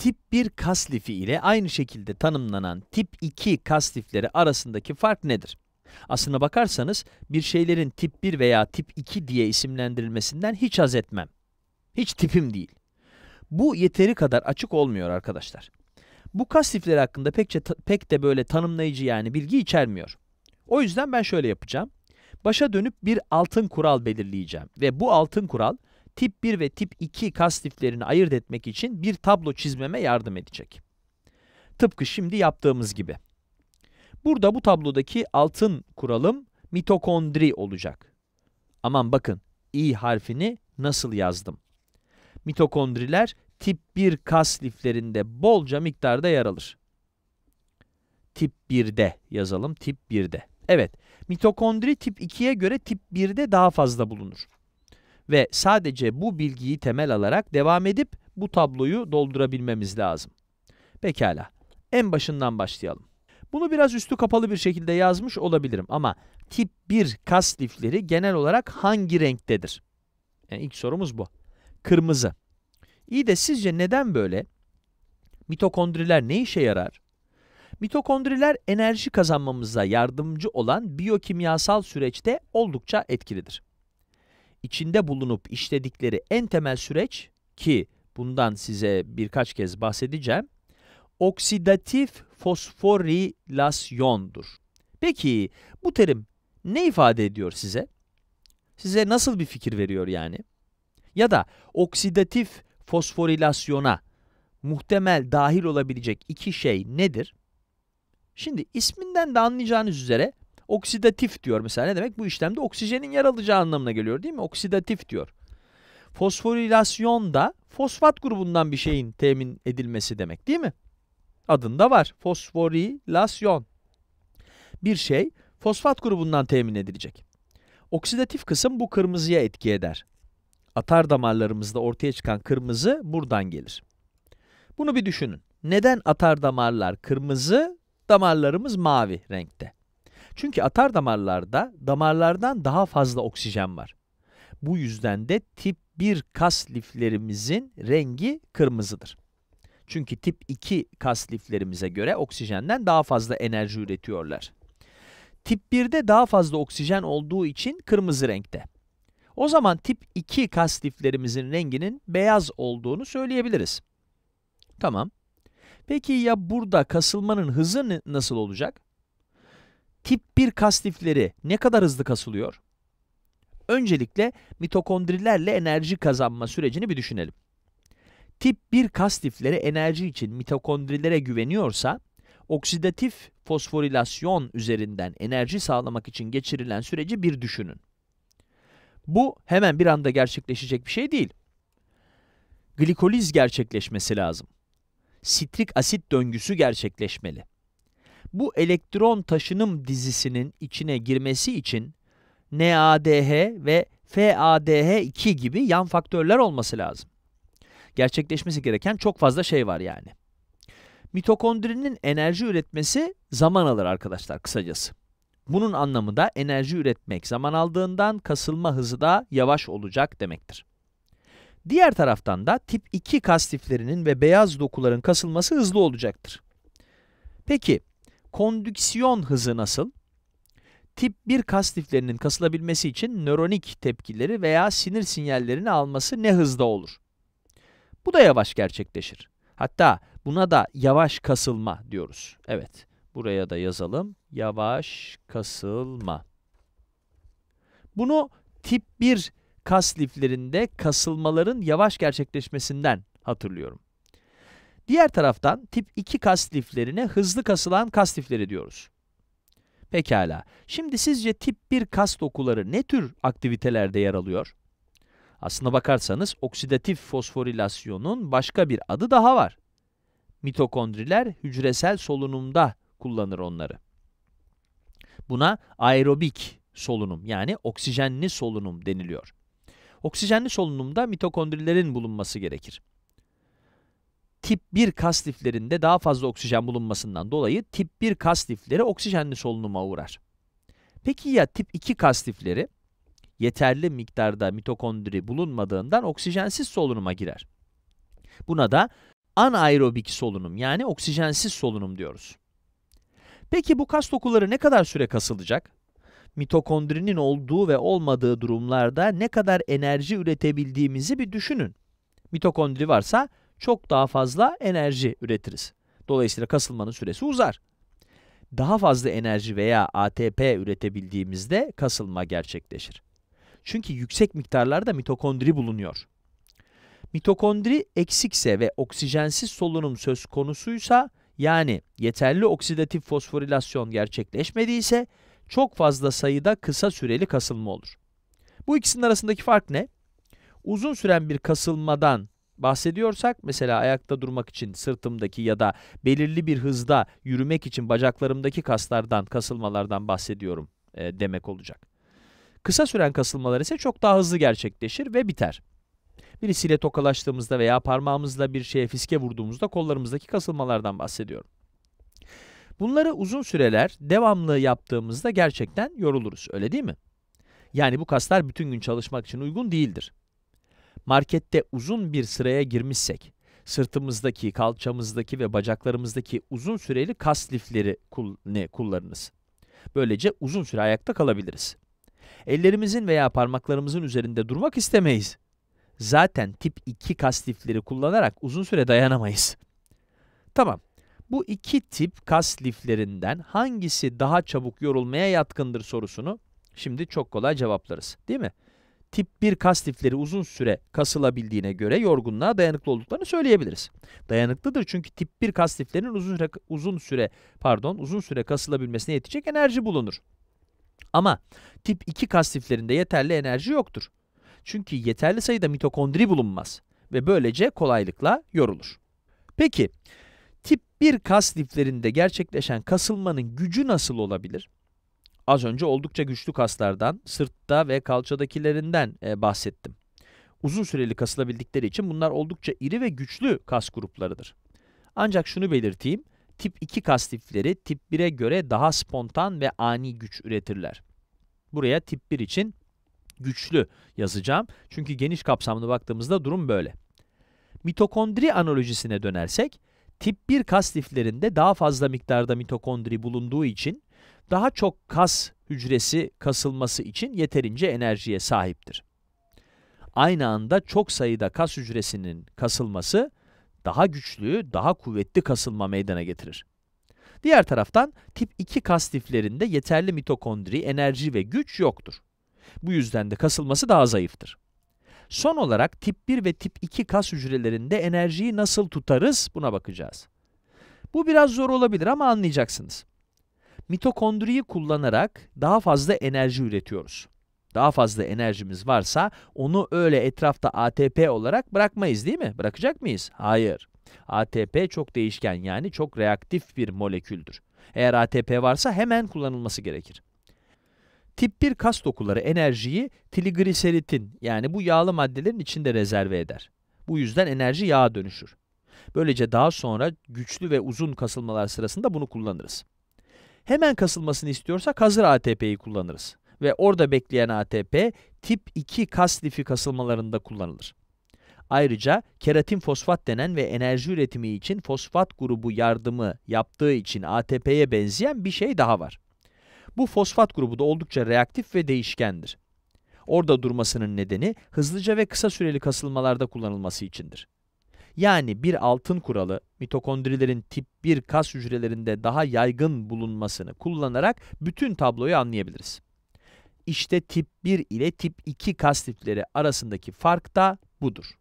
tip 1 kas lifi ile aynı şekilde tanımlanan tip 2 kas lifleri arasındaki fark nedir? Aslına bakarsanız bir şeylerin tip 1 veya tip 2 diye isimlendirilmesinden hiç haz etmem. Hiç tipim değil. Bu yeteri kadar açık olmuyor arkadaşlar. Bu kas lifleri hakkında pekçe, pek de böyle tanımlayıcı yani bilgi içermiyor. O yüzden ben şöyle yapacağım. Başa dönüp bir altın kural belirleyeceğim ve bu altın kural tip 1 ve tip 2 kas liflerini ayırt etmek için bir tablo çizmeme yardım edecek. Tıpkı şimdi yaptığımız gibi. Burada bu tablodaki altın kuralım mitokondri olacak. Aman bakın i harfini nasıl yazdım. Mitokondriler tip 1 kas liflerinde bolca miktarda yer alır. Tip 1'de yazalım, tip 1'de. Evet, mitokondri tip 2'ye göre tip 1'de daha fazla bulunur ve sadece bu bilgiyi temel alarak devam edip bu tabloyu doldurabilmemiz lazım. Pekala, en başından başlayalım. Bunu biraz üstü kapalı bir şekilde yazmış olabilirim ama tip 1 kas lifleri genel olarak hangi renktedir? Yani e, ilk sorumuz bu. Kırmızı. İyi de sizce neden böyle? Mitokondriler ne işe yarar? Mitokondriler enerji kazanmamıza yardımcı olan biyokimyasal süreçte oldukça etkilidir içinde bulunup işledikleri en temel süreç ki bundan size birkaç kez bahsedeceğim, oksidatif fosforilasyondur. Peki bu terim ne ifade ediyor size? Size nasıl bir fikir veriyor yani? Ya da oksidatif fosforilasyona muhtemel dahil olabilecek iki şey nedir? Şimdi isminden de anlayacağınız üzere Oksidatif diyor mesela ne demek? Bu işlemde oksijenin yer alacağı anlamına geliyor değil mi? Oksidatif diyor. Fosforilasyon da fosfat grubundan bir şeyin temin edilmesi demek değil mi? Adında var. Fosforilasyon. Bir şey fosfat grubundan temin edilecek. Oksidatif kısım bu kırmızıya etki eder. Atar damarlarımızda ortaya çıkan kırmızı buradan gelir. Bunu bir düşünün. Neden atar damarlar kırmızı, damarlarımız mavi renkte? Çünkü atar damarlarda damarlardan daha fazla oksijen var. Bu yüzden de tip 1 kas liflerimizin rengi kırmızıdır. Çünkü tip 2 kas liflerimize göre oksijenden daha fazla enerji üretiyorlar. Tip 1'de daha fazla oksijen olduğu için kırmızı renkte. O zaman tip 2 kas liflerimizin renginin beyaz olduğunu söyleyebiliriz. Tamam. Peki ya burada kasılmanın hızı nasıl olacak? bir kas lifleri ne kadar hızlı kasılıyor? Öncelikle mitokondrilerle enerji kazanma sürecini bir düşünelim. Tip 1 kas lifleri enerji için mitokondrilere güveniyorsa, oksidatif fosforilasyon üzerinden enerji sağlamak için geçirilen süreci bir düşünün. Bu hemen bir anda gerçekleşecek bir şey değil. Glikoliz gerçekleşmesi lazım. Sitrik asit döngüsü gerçekleşmeli. Bu elektron taşınım dizisinin içine girmesi için NADH ve FADH2 gibi yan faktörler olması lazım. Gerçekleşmesi gereken çok fazla şey var yani. Mitokondrinin enerji üretmesi zaman alır arkadaşlar kısacası. Bunun anlamı da enerji üretmek zaman aldığından kasılma hızı da yavaş olacak demektir. Diğer taraftan da tip 2 kas liflerinin ve beyaz dokuların kasılması hızlı olacaktır. Peki Kondüksiyon hızı nasıl? Tip 1 kas liflerinin kasılabilmesi için nöronik tepkileri veya sinir sinyallerini alması ne hızda olur? Bu da yavaş gerçekleşir. Hatta buna da yavaş kasılma diyoruz. Evet, buraya da yazalım. Yavaş kasılma. Bunu tip 1 kas liflerinde kasılmaların yavaş gerçekleşmesinden hatırlıyorum. Diğer taraftan tip 2 kas liflerine hızlı kasılan kas lifleri diyoruz. Pekala, şimdi sizce tip 1 kas dokuları ne tür aktivitelerde yer alıyor? Aslına bakarsanız oksidatif fosforilasyonun başka bir adı daha var. Mitokondriler hücresel solunumda kullanır onları. Buna aerobik solunum yani oksijenli solunum deniliyor. Oksijenli solunumda mitokondrilerin bulunması gerekir tip 1 kas liflerinde daha fazla oksijen bulunmasından dolayı tip 1 kas lifleri oksijenli solunuma uğrar. Peki ya tip 2 kas lifleri? Yeterli miktarda mitokondri bulunmadığından oksijensiz solunuma girer. Buna da anaerobik solunum yani oksijensiz solunum diyoruz. Peki bu kas dokuları ne kadar süre kasılacak? Mitokondrinin olduğu ve olmadığı durumlarda ne kadar enerji üretebildiğimizi bir düşünün. Mitokondri varsa çok daha fazla enerji üretiriz. Dolayısıyla kasılmanın süresi uzar. Daha fazla enerji veya ATP üretebildiğimizde kasılma gerçekleşir. Çünkü yüksek miktarlarda mitokondri bulunuyor. Mitokondri eksikse ve oksijensiz solunum söz konusuysa yani yeterli oksidatif fosforilasyon gerçekleşmediyse çok fazla sayıda kısa süreli kasılma olur. Bu ikisinin arasındaki fark ne? Uzun süren bir kasılmadan bahsediyorsak mesela ayakta durmak için sırtımdaki ya da belirli bir hızda yürümek için bacaklarımdaki kaslardan, kasılmalardan bahsediyorum e, demek olacak. Kısa süren kasılmalar ise çok daha hızlı gerçekleşir ve biter. Birisiyle tokalaştığımızda veya parmağımızla bir şeye fiske vurduğumuzda kollarımızdaki kasılmalardan bahsediyorum. Bunları uzun süreler devamlı yaptığımızda gerçekten yoruluruz öyle değil mi? Yani bu kaslar bütün gün çalışmak için uygun değildir markette uzun bir sıraya girmişsek, sırtımızdaki, kalçamızdaki ve bacaklarımızdaki uzun süreli kas lifleri kul ne kullanınız. Böylece uzun süre ayakta kalabiliriz. Ellerimizin veya parmaklarımızın üzerinde durmak istemeyiz. Zaten tip 2 kas lifleri kullanarak uzun süre dayanamayız. Tamam, bu iki tip kas liflerinden hangisi daha çabuk yorulmaya yatkındır sorusunu şimdi çok kolay cevaplarız, değil mi? Tip 1 kas lifleri uzun süre kasılabildiğine göre yorgunluğa dayanıklı olduklarını söyleyebiliriz. Dayanıklıdır çünkü tip 1 kas liflerinin uzun süre, uzun süre pardon, uzun süre kasılabilmesine yetecek enerji bulunur. Ama tip 2 kas liflerinde yeterli enerji yoktur. Çünkü yeterli sayıda mitokondri bulunmaz ve böylece kolaylıkla yorulur. Peki, tip 1 kas liflerinde gerçekleşen kasılmanın gücü nasıl olabilir? Az önce oldukça güçlü kaslardan, sırtta ve kalçadakilerinden e, bahsettim. Uzun süreli kasılabildikleri için bunlar oldukça iri ve güçlü kas gruplarıdır. Ancak şunu belirteyim, tip 2 kas tipleri tip 1'e göre daha spontan ve ani güç üretirler. Buraya tip 1 için güçlü yazacağım. Çünkü geniş kapsamlı baktığımızda durum böyle. Mitokondri analojisine dönersek, tip 1 kas liflerinde daha fazla miktarda mitokondri bulunduğu için daha çok kas hücresi kasılması için yeterince enerjiye sahiptir. Aynı anda çok sayıda kas hücresinin kasılması daha güçlü, daha kuvvetli kasılma meydana getirir. Diğer taraftan tip 2 kas tiflerinde yeterli mitokondri, enerji ve güç yoktur. Bu yüzden de kasılması daha zayıftır. Son olarak tip 1 ve tip 2 kas hücrelerinde enerjiyi nasıl tutarız buna bakacağız. Bu biraz zor olabilir ama anlayacaksınız mitokondriyi kullanarak daha fazla enerji üretiyoruz. Daha fazla enerjimiz varsa onu öyle etrafta ATP olarak bırakmayız değil mi? Bırakacak mıyız? Hayır. ATP çok değişken yani çok reaktif bir moleküldür. Eğer ATP varsa hemen kullanılması gerekir. Tip 1 kas dokuları enerjiyi trigliseritin yani bu yağlı maddelerin içinde rezerve eder. Bu yüzden enerji yağa dönüşür. Böylece daha sonra güçlü ve uzun kasılmalar sırasında bunu kullanırız. Hemen kasılmasını istiyorsak hazır ATP'yi kullanırız ve orada bekleyen ATP tip 2 kas lifi kasılmalarında kullanılır. Ayrıca keratin fosfat denen ve enerji üretimi için fosfat grubu yardımı yaptığı için ATP'ye benzeyen bir şey daha var. Bu fosfat grubu da oldukça reaktif ve değişkendir. Orada durmasının nedeni hızlıca ve kısa süreli kasılmalarda kullanılması içindir. Yani bir altın kuralı mitokondrilerin tip 1 kas hücrelerinde daha yaygın bulunmasını kullanarak bütün tabloyu anlayabiliriz. İşte tip 1 ile tip 2 kas tipleri arasındaki fark da budur.